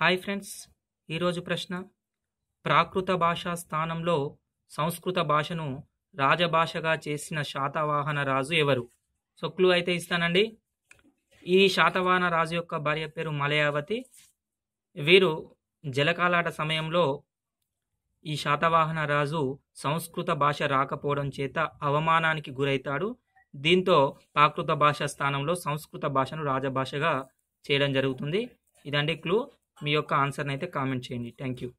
hi friends ఈరోజు ప్రశ్న ప్రాకృత భాషా స్థానంలో సంస్కృత భాషను రాజభాషగా చేసిన శాతవాహన రాజు ఎవరు సో అయితే ఇస్తానండి ఈ శాతవాహన రాజు యొక్క భార్య పేరు మలయావతి వీరు జలకాలాట సమయంలో ఈ శాతవాహన రాజు సంస్కృత భాష రాకపోవడం చేత అవమానానికి గురవుతాడు దీంతో ప్రాకృత భాషా స్థానంలో సంస్కృత భాషను రాజభాషగా చేయడం జరుగుతుంది ఇదండి క్లూ మీ యొక్క ఆన్సర్ని అయితే కామెంట్ చేయండి థ్యాంక్ యూ